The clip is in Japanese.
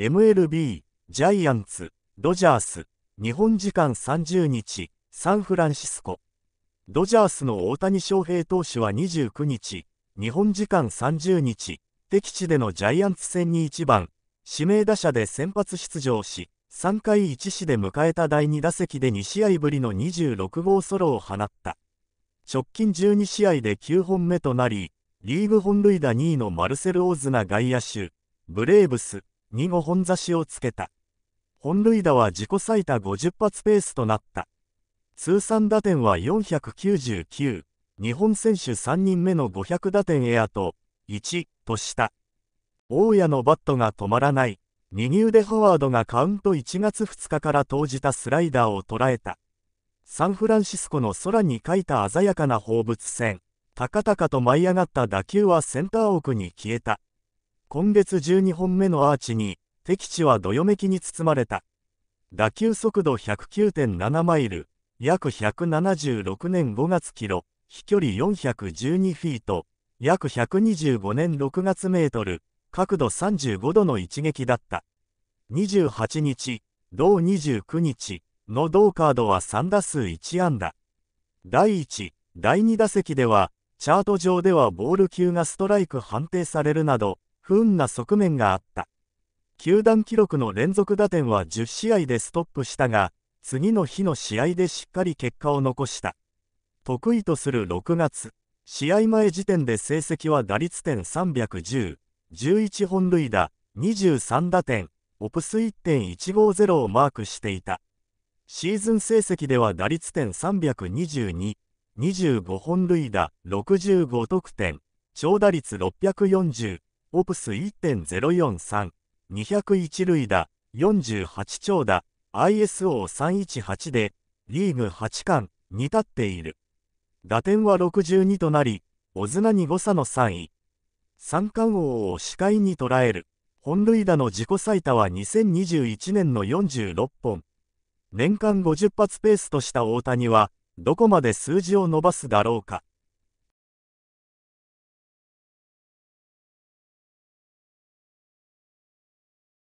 MLB、ジャイアンツ、ドジャース、日本時間30日、サンフランシスコ。ドジャースの大谷翔平投手は29日、日本時間30日、敵地でのジャイアンツ戦に1番、指名打者で先発出場し、3回1死で迎えた第2打席で2試合ぶりの26号ソロを放った。直近12試合で9本目となり、リーグ本塁打2位のマルセル・オーズナ外野手、ブレーブス、に5本差しをつけた。本塁打は自己最多50発ペースとなった。通算打点は499、日本選手3人目の500打点エアと、1とした。大家のバットが止まらない。右腕ハワードがカウント1月2日から投じたスライダーを捉えた。サンフランシスコの空に描いた鮮やかな放物線。高々と舞い上がった打球はセンター奥に消えた。今月12本目のアーチに敵地はどよめきに包まれた打球速度109.7マイル約176年5月キロ飛距離412フィート約125年6月メートル角度35度の一撃だった28日同29日の同カードは3打数1安打第1第2打席ではチャート上ではボール級がストライク判定されるなど不運な側面があった。球団記録の連続打点は10試合でストップしたが、次の日の試合でしっかり結果を残した。得意とする6月、試合前時点で成績は打率点310、11本塁打、23打点、オプス1.150をマークしていた。シーズン成績では打率点322、25本塁打、65得点、長打率640、オプス1.043、201塁打、48長打、ISO318 で、リーグ8冠に立っている。打点は62となり、オズナに誤差の3位。三冠王を視界に捉える。本塁打の自己最多は2021年の46本。年間50発ペースとした大谷は、どこまで数字を伸ばすだろうか。